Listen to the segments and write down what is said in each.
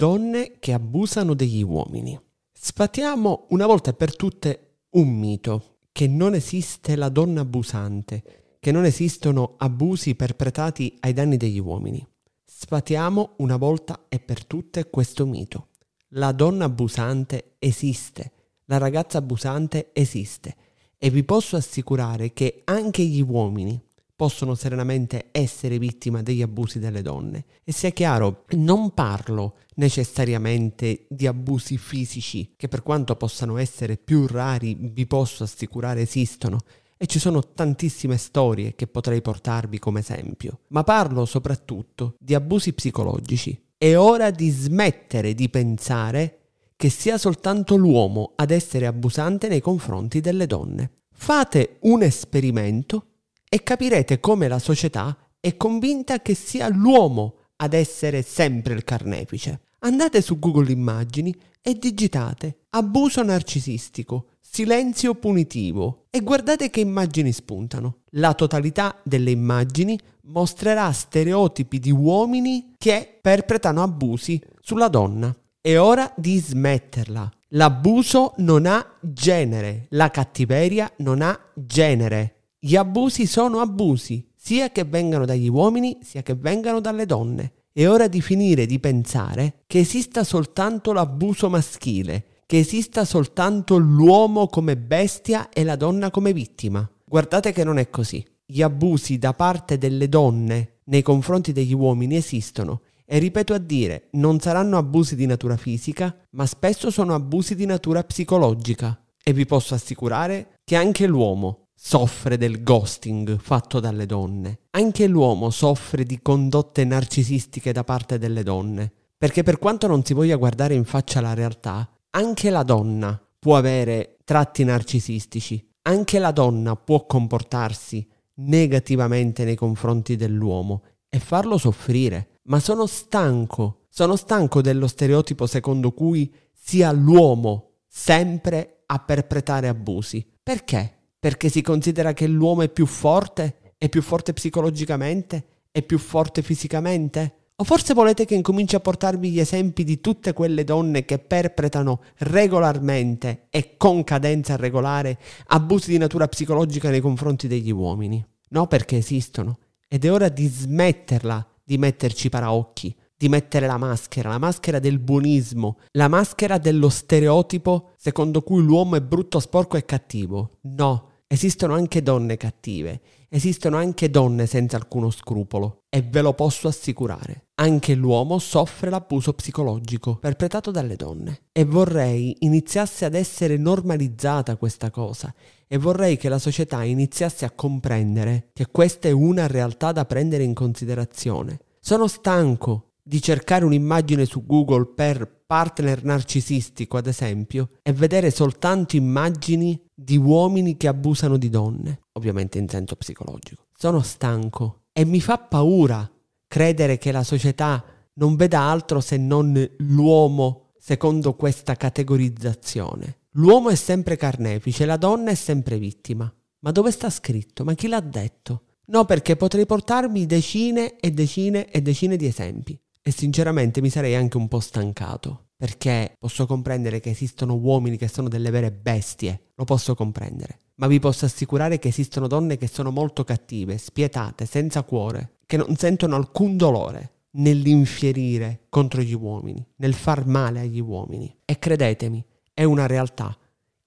donne che abusano degli uomini. Sfatiamo una volta per tutte un mito, che non esiste la donna abusante, che non esistono abusi perpetrati ai danni degli uomini. Sfatiamo una volta e per tutte questo mito. La donna abusante esiste, la ragazza abusante esiste e vi posso assicurare che anche gli uomini possono serenamente essere vittima degli abusi delle donne. E sia chiaro, non parlo necessariamente di abusi fisici, che per quanto possano essere più rari, vi posso assicurare esistono, e ci sono tantissime storie che potrei portarvi come esempio, ma parlo soprattutto di abusi psicologici. È ora di smettere di pensare che sia soltanto l'uomo ad essere abusante nei confronti delle donne. Fate un esperimento e capirete come la società è convinta che sia l'uomo ad essere sempre il carnefice. Andate su Google Immagini e digitate abuso narcisistico, silenzio punitivo e guardate che immagini spuntano. La totalità delle immagini mostrerà stereotipi di uomini che perpetrano abusi sulla donna. È ora di smetterla. L'abuso non ha genere, la cattiveria non ha genere. Gli abusi sono abusi, sia che vengano dagli uomini, sia che vengano dalle donne. È ora di finire di pensare che esista soltanto l'abuso maschile, che esista soltanto l'uomo come bestia e la donna come vittima. Guardate che non è così. Gli abusi da parte delle donne nei confronti degli uomini esistono e ripeto a dire, non saranno abusi di natura fisica, ma spesso sono abusi di natura psicologica. E vi posso assicurare che anche l'uomo, soffre del ghosting fatto dalle donne. Anche l'uomo soffre di condotte narcisistiche da parte delle donne, perché per quanto non si voglia guardare in faccia la realtà, anche la donna può avere tratti narcisistici, anche la donna può comportarsi negativamente nei confronti dell'uomo e farlo soffrire. Ma sono stanco, sono stanco dello stereotipo secondo cui sia l'uomo sempre a perpetrare abusi. Perché? perché si considera che l'uomo è più forte? È più forte psicologicamente? È più forte fisicamente? O forse volete che incominci a portarvi gli esempi di tutte quelle donne che perpetrano regolarmente e con cadenza regolare abusi di natura psicologica nei confronti degli uomini? No, perché esistono. Ed è ora di smetterla di metterci paraocchi, di mettere la maschera, la maschera del buonismo, la maschera dello stereotipo secondo cui l'uomo è brutto, sporco e cattivo. No, Esistono anche donne cattive, esistono anche donne senza alcuno scrupolo e ve lo posso assicurare. Anche l'uomo soffre l'abuso psicologico perpetrato dalle donne e vorrei iniziasse ad essere normalizzata questa cosa e vorrei che la società iniziasse a comprendere che questa è una realtà da prendere in considerazione. Sono stanco di cercare un'immagine su Google per partner narcisistico, ad esempio, e vedere soltanto immagini di uomini che abusano di donne, ovviamente in senso psicologico. Sono stanco e mi fa paura credere che la società non veda altro se non l'uomo secondo questa categorizzazione. L'uomo è sempre carnefice, la donna è sempre vittima. Ma dove sta scritto? Ma chi l'ha detto? No, perché potrei portarmi decine e decine e decine di esempi e sinceramente mi sarei anche un po' stancato, perché posso comprendere che esistono uomini che sono delle vere bestie, lo posso comprendere, ma vi posso assicurare che esistono donne che sono molto cattive, spietate, senza cuore, che non sentono alcun dolore nell'infierire contro gli uomini, nel far male agli uomini. E credetemi, è una realtà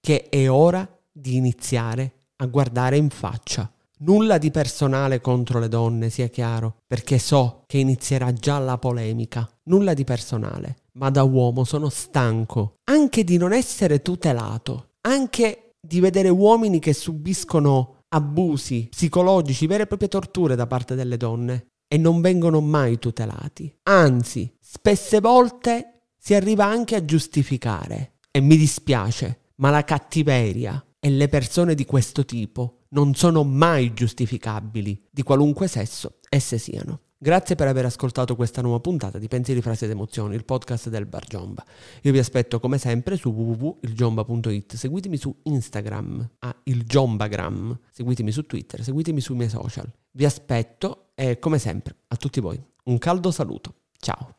che è ora di iniziare a guardare in faccia. Nulla di personale contro le donne, sia chiaro, perché so che inizierà già la polemica. Nulla di personale, ma da uomo sono stanco anche di non essere tutelato, anche di vedere uomini che subiscono abusi psicologici, vere e proprie torture da parte delle donne e non vengono mai tutelati. Anzi, spesse volte si arriva anche a giustificare. E mi dispiace, ma la cattiveria e le persone di questo tipo non sono mai giustificabili, di qualunque sesso esse siano. Grazie per aver ascoltato questa nuova puntata di Pensieri, Frasi ed Emozioni, il podcast del Bar Giomba. Io vi aspetto come sempre su www.ilgiomba.it, seguitemi su Instagram, a ah, ilgiombagram, seguitemi su Twitter, seguitemi sui miei social. Vi aspetto e come sempre a tutti voi un caldo saluto. Ciao!